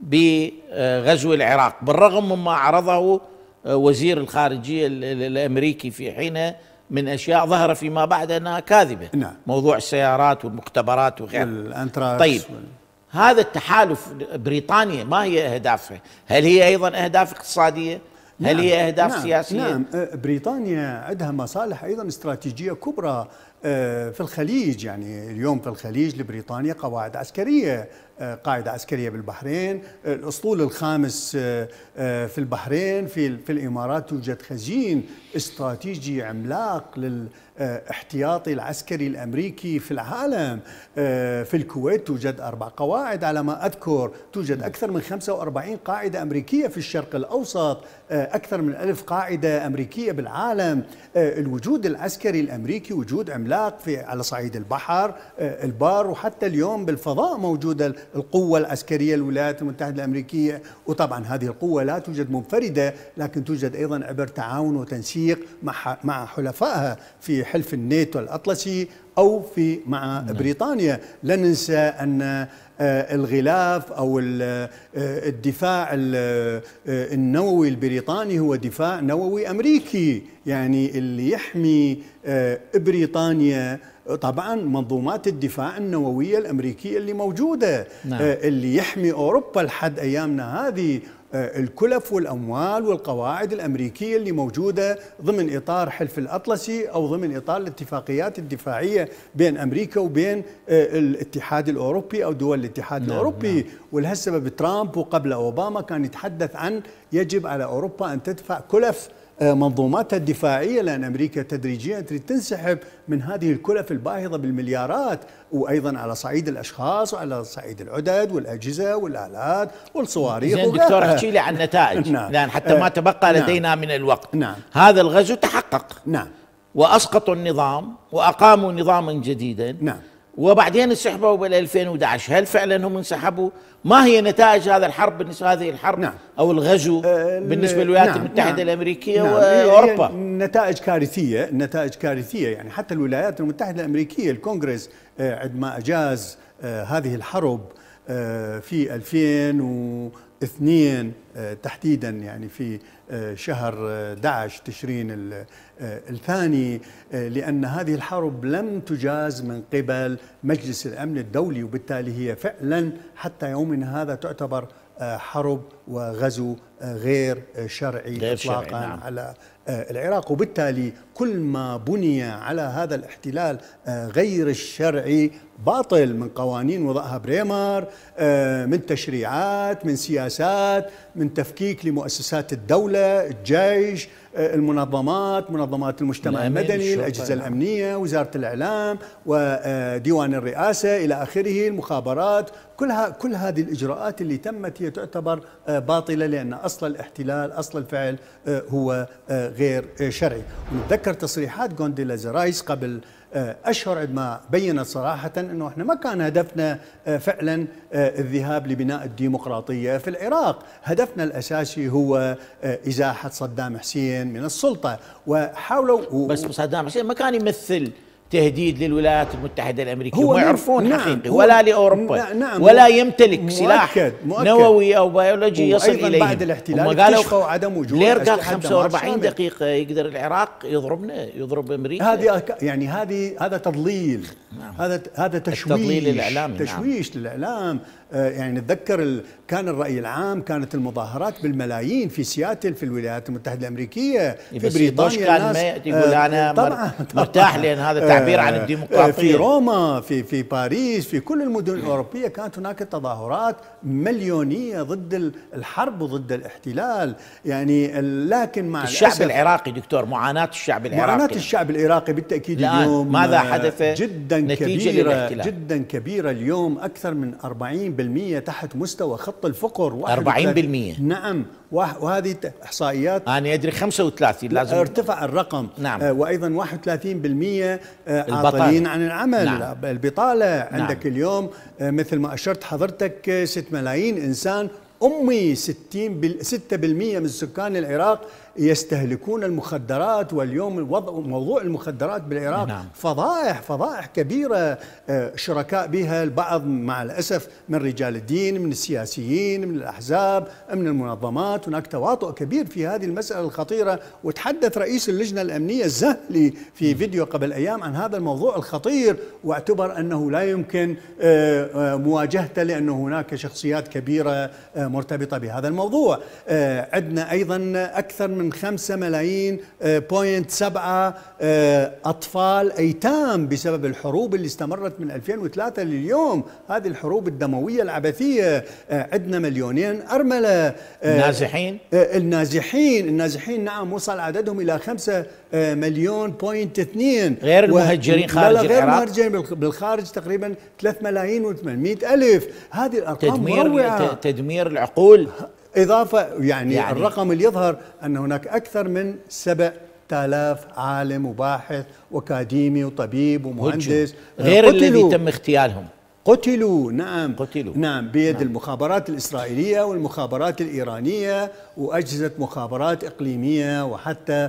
بغزو العراق بالرغم مما عرضه آه، وزير الخارجيه الامريكي في حينه من اشياء ظهر فيما بعد انها كاذبه نعم. موضوع السيارات والمختبرات وغيرها طيب وال... هذا التحالف بريطانيا ما هي اهدافها؟ هل هي ايضا اهداف اقتصاديه؟ نعم هل هي نعم، أهداف نعم سياسية؟ نعم أه، بريطانيا عندها مصالح أيضا استراتيجية كبرى أه، في الخليج يعني اليوم في الخليج لبريطانيا قواعد عسكرية أه، قاعدة عسكرية بالبحرين الأسطول الخامس في البحرين في, في الإمارات توجد خزين استراتيجي عملاق لل آه، احتياطي العسكري الامريكي في العالم آه، في الكويت توجد اربع قواعد على ما اذكر توجد اكثر من 45 قاعده امريكيه في الشرق الاوسط آه، اكثر من ألف قاعده امريكيه بالعالم الوجود العسكري الامريكي وجود عملاق في على صعيد البحر البار وحتى اليوم بالفضاء موجوده القوه العسكريه الولايات المتحده الامريكيه وطبعا هذه القوه لا توجد منفرده لكن توجد ايضا عبر تعاون وتنسيق مع مع حلفائها في حلف الناتو الأطلسي أو في مع نعم. بريطانيا لا ننسى أن آه، الغلاف أو آه، الدفاع آه، النووي البريطاني هو دفاع نووي أمريكي يعني اللي يحمي بريطانيا طبعا منظومات الدفاع النووية الأمريكية اللي موجودة نعم. اللي يحمي أوروبا لحد أيامنا هذه آه، الكلف والاموال والقواعد الامريكيه اللي موجوده ضمن اطار حلف الاطلسي او ضمن اطار الاتفاقيات الدفاعيه بين امريكا وبين آه، الاتحاد الاوروبي او دول الاتحاد نعم الاوروبي نعم. ولهالسبب ترامب وقبل اوباما كان يتحدث عن يجب على اوروبا ان تدفع كلف آه، منظوماتها الدفاعيه لان امريكا تدريجيا تريد تنسحب من هذه الكلف الباهظه بالمليارات وايضا على صعيد الاشخاص وعلى صعيد العدد والاجهزه والالات والصواريخ زين دكتور احكي لي عن نتائج نعم. لان حتى ما آه، تبقى نعم. لدينا نعم. من الوقت نعم. هذا الغزو تحقق نعم واسقطوا النظام واقاموا نظاما جديدا نعم وبعدين انسحبوا بال 2011 هل فعلا هم انسحبوا ما هي نتائج هذا الحرب بالنسبه هذه الحرب نعم. او الغزو أه بالنسبه للولايات نعم المتحده نعم الامريكيه نعم واوروبا نتائج كارثيه نتائج كارثيه يعني حتى الولايات المتحده الامريكيه الكونغرس آه، عندما اجاز آه، هذه الحرب آه، في 2002 تحديدا يعني في شهر 11 تشرين الثاني لأن هذه الحرب لم تجاز من قبل مجلس الأمن الدولي وبالتالي هي فعلا حتى يومنا هذا تعتبر آه، حرب وغزو آه، آه، غير شرعي غير اطلاقا شرعي نعم. على آه، العراق وبالتالي كل ما بني على هذا الاحتلال آه، غير الشرعي باطل من قوانين وضعها بريمر آه، من تشريعات من سياسات من تفكيك لمؤسسات الدولة الجيش المنظمات منظمات المجتمع المدني الأجهزة يعني. الأمنية وزارة الإعلام وديوان الرئاسة إلى آخره المخابرات كلها كل هذه الإجراءات اللي تمت هي تعتبر آه، باطلة لأن أصل الاحتلال أصل الفعل آه، هو آه، غير شرعي ونتذكر تصريحات غونديلا زرايس قبل آه، اشهر عندما ما بينت صراحه انه احنا ما كان هدفنا آه، فعلا آه، الذهاب لبناء الديمقراطيه في العراق، هدفنا الاساسي هو ازاحه صدام حسين من السلطه وحاولوا بس صدام حسين ما كان يمثل تهديد للولايات المتحده الامريكيه هم يعرفون نعم حقيقي ولا لاوروبا نعم, نعم، ولا يمتلك مؤكد سلاح مؤكد نووي او بيولوجي يصل اليه بعد الاحتلال قالوا عدم وجود لير قال 45 دقيقه يقدر العراق يضربنا يضرب امريكا هذه يعني هذه هذا تضليل نعم. هذا هذا تشويش للإعلام نعم. تشويش نعم. للإعلام آه، يعني نتذكر كان الرأي العام كانت المظاهرات بالملايين في سياتل في الولايات المتحدة الأمريكية إيه، في بريطانيا كان الناس آه، يقول أنا طبعا مرتاح لأن هذا تعبير عن آه، الديمقراطية في روما في في باريس في كل المدن الأوروبية كانت هناك تظاهرات مليونية ضد الحرب وضد الاحتلال يعني لكن مع الشعب الأسف العراقي دكتور معاناة الشعب العراقي معاناة الشعب العراقي بالتأكيد اليوم ماذا حدث جدا نتيجة كبيرة للاحتلال. جدا كبيرة اليوم أكثر من 40% تحت مستوى خط الفقر 40% نعم وهذه إحصائيات أنا أدري 35 لازم ارتفع الرقم نعم آه، وأيضا 31% آه، عاطلين عن العمل نعم. البطالة نعم. عندك اليوم آه، مثل ما أشرت حضرتك 6 ملايين إنسان أمي 60 6% من سكان العراق يستهلكون المخدرات واليوم الوضع موضوع المخدرات بالعراق نعم. فضائح فضائح كبيرة آه، شركاء بها البعض مع الأسف من رجال الدين من السياسيين من الأحزاب من المنظمات هناك تواطؤ كبير في هذه المسألة الخطيرة وتحدث رئيس اللجنة الأمنية الزهلي في نعم. فيديو قبل أيام عن هذا الموضوع الخطير واعتبر أنه لا يمكن آه، آه، مواجهته لانه هناك شخصيات كبيرة مرتبطة بهذا الموضوع عندنا أيضا أكثر من من 5 ملايين بوينت آه، سبعة آه، أطفال أيتام بسبب الحروب اللي استمرت من 2003 لليوم هذه الحروب الدموية العبثية آه، عندنا مليونين أرملة النازحين النازحين النازحين نعم وصل عددهم إلى 5 مليون بوينت اثنين غير المهجرين خارج لا غير المهجرين بالخارج تقريبا 3 ملايين و800 ألف هذه الأرقام تدمير مروعة تدمير العقول إضافة يعني, يعني الرقم اللي يظهر أن هناك أكثر من 7000 عالم وباحث وأكاديمي وطبيب ومهندس غير آه، الذي تم اغتيالهم قتلوا نعم قتلوا نعم بيد نعم. المخابرات الإسرائيلية والمخابرات الإيرانية وأجهزة مخابرات إقليمية وحتى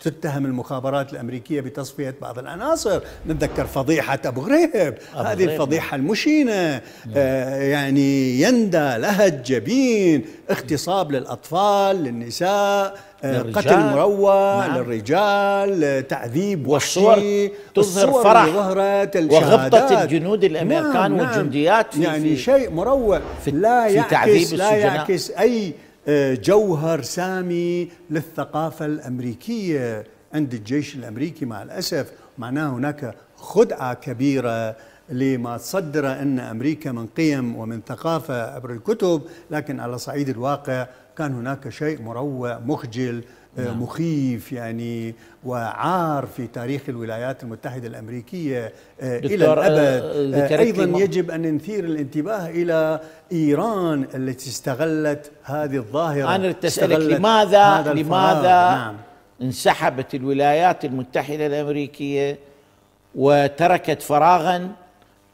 تتهم المخابرات الأمريكية بتصفية بعض العناصر نتذكر فضيحة أبو غريب أبو هذه غريب. نعم. الفضيحة المشينة نعم. آه يعني يندى لها الجبين اغتصاب للأطفال للنساء آه، قتل مروع نعم. للرجال تعذيب وحشي تظهر فرح ظهرت وغبطة الجنود الامريكان نعم،, نعم والجنديات في يعني في شيء مروع في لا في يعكس لا يعكس اي آه، جوهر سامي للثقافة الأمريكية عند الجيش الأمريكي مع الأسف معناه هناك خدعة كبيرة لما تصدر أن أمريكا من قيم ومن ثقافة عبر الكتب لكن على صعيد الواقع كان هناك شيء مروع مخجل آه، نعم. مخيف يعني وعار في تاريخ الولايات المتحدة الأمريكية آه، إلى آه، الأبد أيضا يجب أن نثير الانتباه إلى إيران التي استغلت هذه الظاهرة أنا أسألك لماذا لماذا نعم. انسحبت الولايات المتحدة الأمريكية وتركت فراغا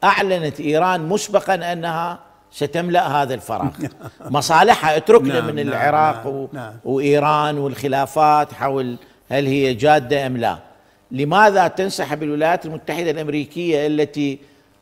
أعلنت إيران مسبقا أنها ستملا هذا الفراغ مصالحها اتركنا نعم من نعم العراق نعم و... نعم وايران والخلافات حول هل هي جاده ام لا لماذا تنسحب الولايات المتحده الامريكيه التي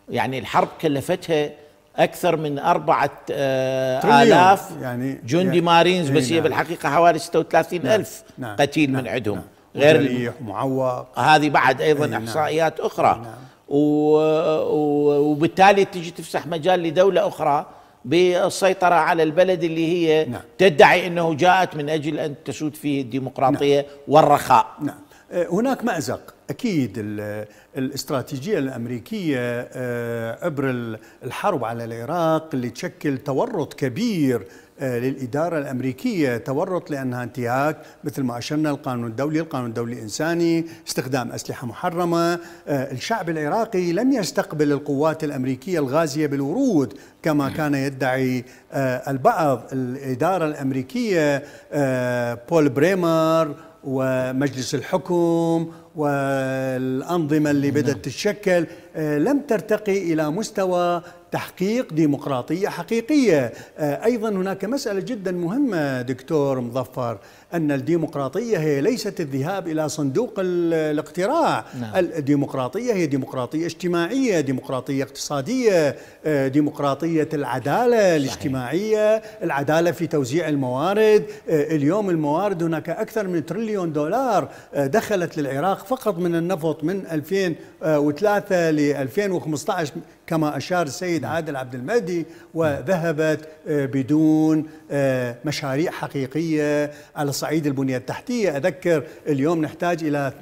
يعني الحرب كلفتها اكثر من أربعة آه، آلاف يعني جندي يعني مارينز بس هي نعم بالحقيقه حوالي 36 نعم الف نعم قتيل نعم من عندهم نعم غير معوق هذه بعد ايضا نعم. احصائيات اخرى نعم وبالتالي تجي تفسح مجال لدولة أخرى بالسيطرة على البلد اللي هي نعم. تدعي أنه جاءت من أجل أن تسود فيه الديمقراطية نعم. والرخاء نعم. أه، هناك مأزق أكيد الاستراتيجية الأمريكية أه، عبر الحرب على العراق اللي تشكل تورط كبير آه، للإدارة الأمريكية تورط لأنها انتهاك مثل ما أشرنا القانون الدولي القانون الدولي الإنساني استخدام أسلحة محرمة آه، الشعب العراقي لم يستقبل القوات الأمريكية الغازية بالورود كما كان يدعي آه، البعض الإدارة الأمريكية بول بريمر ومجلس الحكم والأنظمة اللي نعم. بدأت تتشكل لم ترتقي إلى مستوى تحقيق ديمقراطيه حقيقيه آه، ايضا هناك مساله جدا مهمه دكتور مظفر أن الديمقراطية هي ليست الذهاب إلى صندوق الاقتراع نعم. الديمقراطية هي ديمقراطية اجتماعية ديمقراطية اقتصادية آه، ديمقراطية العدالة صحيح. الاجتماعية العدالة في توزيع الموارد آه، اليوم الموارد هناك أكثر من تريليون دولار آه، دخلت للعراق فقط من النفط من 2003 ل 2015 كما أشار السيد نعم. عادل عبد المهدي وذهبت بدون مشاريع حقيقية على صعيد البنية التحتية أذكر اليوم نحتاج إلى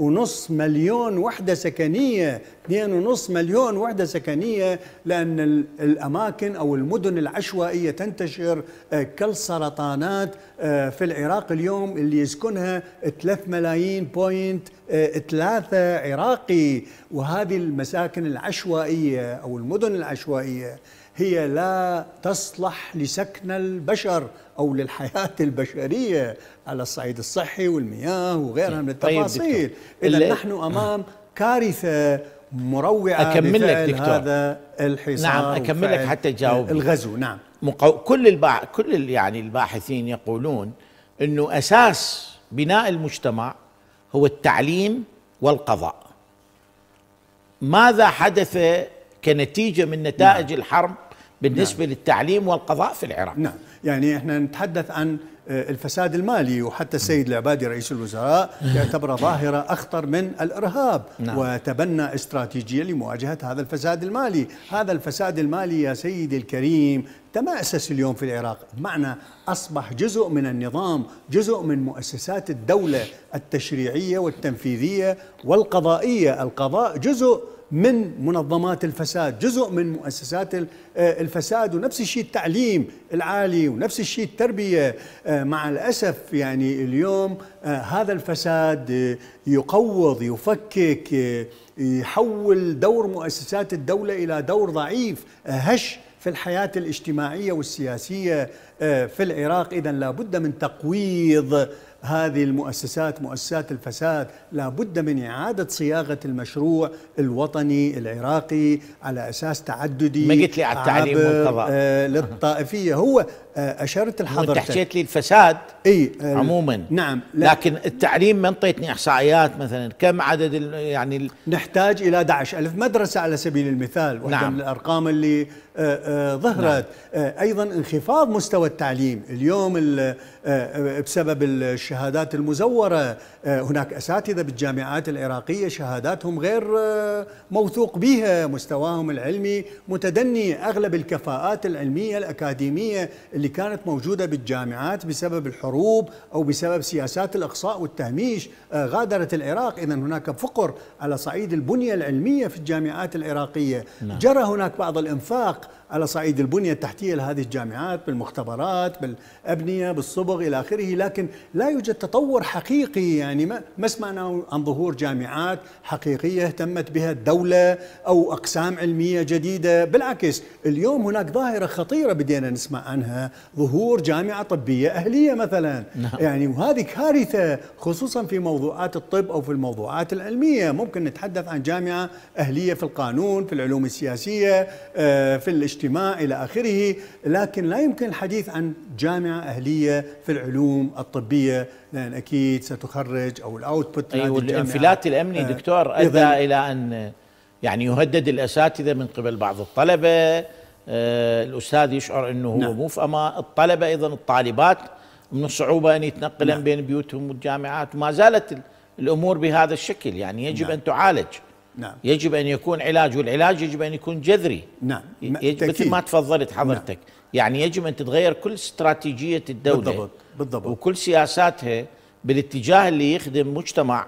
2.5 مليون وحدة سكنية 2.5 مليون وحدة سكنية لأن الأماكن أو المدن العشوائية تنتشر آه، كالسرطانات آه، في العراق اليوم اللي يسكنها 3 ملايين بوينت آه، ثلاثة عراقي وهذه المساكن العشوائية أو المدن العشوائية هي لا تصلح لسكن البشر او للحياه البشريه على الصعيد الصحي والمياه وغيرها من طيب، طيب التفاصيل طيب اذا نحن امام كارثه مروعه أكمل لك دكتور. هذا الحصار نعم اكمل لك حتى تجاوب الغزو نعم مقو... كل البع... كل يعني الباحثين يقولون انه اساس بناء المجتمع هو التعليم والقضاء ماذا حدث كنتيجة من نتائج نعم. الحرب بالنسبة نعم. للتعليم والقضاء في العراق نعم يعني احنا نتحدث عن آه، الفساد المالي وحتى نعم. السيد العبادي رئيس الوزراء يعتبر نعم. ظاهرة أخطر من الإرهاب نعم. وتبنى استراتيجية لمواجهة هذا الفساد المالي هذا الفساد المالي يا سيدي الكريم تمأسس اليوم في العراق بمعنى أصبح جزء من النظام جزء من مؤسسات الدولة التشريعية والتنفيذية والقضائية القضاء جزء من منظمات الفساد جزء من مؤسسات آه، الفساد ونفس الشيء التعليم العالي ونفس الشيء التربية آه، مع الأسف يعني اليوم آه، هذا الفساد يقوض يفكك يحول دور مؤسسات الدولة إلى دور ضعيف هش في الحياة الاجتماعية والسياسية في العراق إذا لابد من تقويض هذه المؤسسات مؤسسات الفساد لا بد من إعادة صياغة المشروع الوطني العراقي على أساس تعددي ما قلت لي على التعليم والقضاء آه للطائفية هو آه أشرت لحضرتك أنت حكيت لي الفساد اي آه عموما نعم لكن التعليم ما انطيتني إحصائيات مثلا كم عدد يعني نحتاج إلى 11000 مدرسة على سبيل المثال واحدة نعم. من الأرقام اللي آه آه ظهرت نعم. آه أيضا انخفاض مستوى التعليم اليوم بسبب الشهادات المزورة آه، هناك أساتذة بالجامعات العراقية شهاداتهم غير آه، موثوق بها مستواهم العلمي متدني أغلب الكفاءات العلمية الأكاديمية اللي كانت موجودة بالجامعات بسبب الحروب أو بسبب سياسات الإقصاء والتهميش آه، غادرت العراق إذا هناك فقر على صعيد البنية العلمية في الجامعات العراقية نعم. جرى هناك بعض الإنفاق على صعيد البنية التحتية لهذه الجامعات بالمختبرات بالأبنية بالصبغ إلى آخره لكن لا يوجد تطور حقيقي يعني ما سمعنا عن ظهور جامعات حقيقية اهتمت بها الدولة أو أقسام علمية جديدة بالعكس اليوم هناك ظاهرة خطيرة بدينا نسمع عنها ظهور جامعة طبية أهلية مثلا نعم. يعني وهذه كارثة خصوصا في موضوعات الطب أو في الموضوعات العلمية ممكن نتحدث عن جامعة أهلية في القانون في العلوم السياسية آه، في الاجتماع الاجتماع إلى آخره لكن لا يمكن الحديث عن جامعة أهلية في العلوم الطبية لأن أكيد ستخرج أو الأوتبوت أيوة الانفلات الأمني آه، دكتور أدى إلى أن يعني يهدد الأساتذة من قبل بعض الطلبة آه، الأستاذ يشعر أنه هو نعم. مو أما الطلبة أيضا الطالبات من الصعوبة أن يتنقلن نعم. بين بيوتهم والجامعات وما زالت الأمور بهذا الشكل يعني يجب نعم. أن تعالج نعم يجب ان يكون علاج والعلاج يجب ان يكون جذري نعم يجب مثل ما تفضلت نعم. حضرتك نعم. يعني يجب ان تتغير كل استراتيجيه الدوله بالضبط بالضبط وكل سياساتها بالاتجاه اللي يخدم مجتمع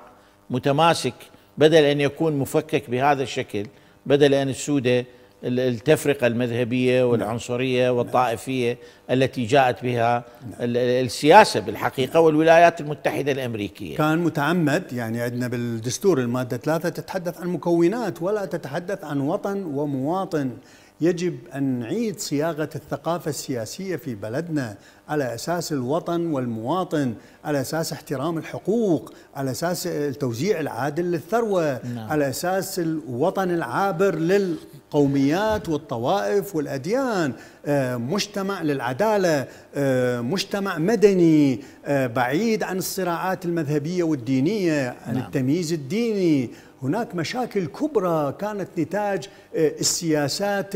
متماسك بدل ان يكون مفكك بهذا الشكل بدل ان السوده التفرقة المذهبية نعم. والعنصرية نعم. والطائفية التي جاءت بها السياسة بالحقيقة والولايات المتحدة الأمريكية كان متعمد يعني عندنا بالدستور المادة ثلاثة تتحدث عن مكونات ولا تتحدث عن وطن ومواطن يجب أن نعيد صياغة الثقافة السياسية في بلدنا على أساس الوطن والمواطن على أساس احترام الحقوق على أساس التوزيع العادل للثروة نعم. على أساس الوطن العابر للقوميات والطوائف والأديان آه، مجتمع للعدالة آه، مجتمع مدني آه، بعيد عن الصراعات المذهبية والدينية عن نعم. التمييز الديني هناك مشاكل كبرى كانت نتاج آه، السياسات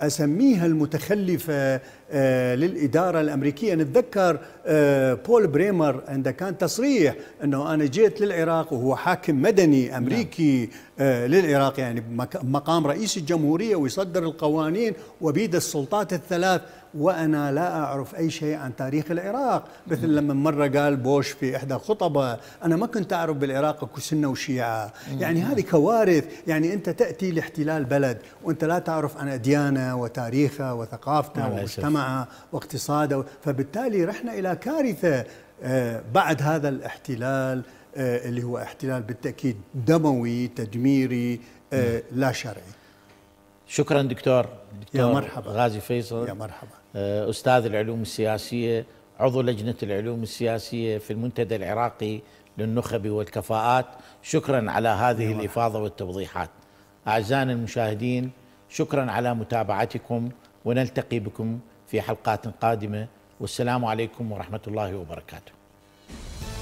اسميها المتخلفه آه، للاداره الامريكيه نتذكر آه، بول بريمر عنده كان تصريح انه انا جيت للعراق وهو حاكم مدني نعم. امريكي للعراق يعني مقام رئيس الجمهوريه ويصدر القوانين وبيد السلطات الثلاث وأنا لا أعرف أي شيء عن تاريخ العراق مثل لما مرة قال بوش في إحدى خطبه أنا ما كنت أعرف بالعراق أكو سنة وشيعة يعني هذه كوارث يعني أنت تأتي لاحتلال بلد وأنت لا تعرف عن أديانه وتاريخه وثقافته ومجتمعه واقتصاده فبالتالي رحنا إلى كارثة آه، بعد هذا الاحتلال آه، اللي هو احتلال بالتأكيد دموي تدميري آه، لا شرعي شكرا دكتور دكتور يا مرحبا غازي فيصل يا مرحبا آه، أستاذ العلوم السياسية عضو لجنة العلوم السياسية في المنتدى العراقي للنخب والكفاءات شكرا على هذه أيوة. الإفاضة والتوضيحات أعزائنا المشاهدين شكرا على متابعتكم ونلتقي بكم في حلقات قادمة والسلام عليكم ورحمة الله وبركاته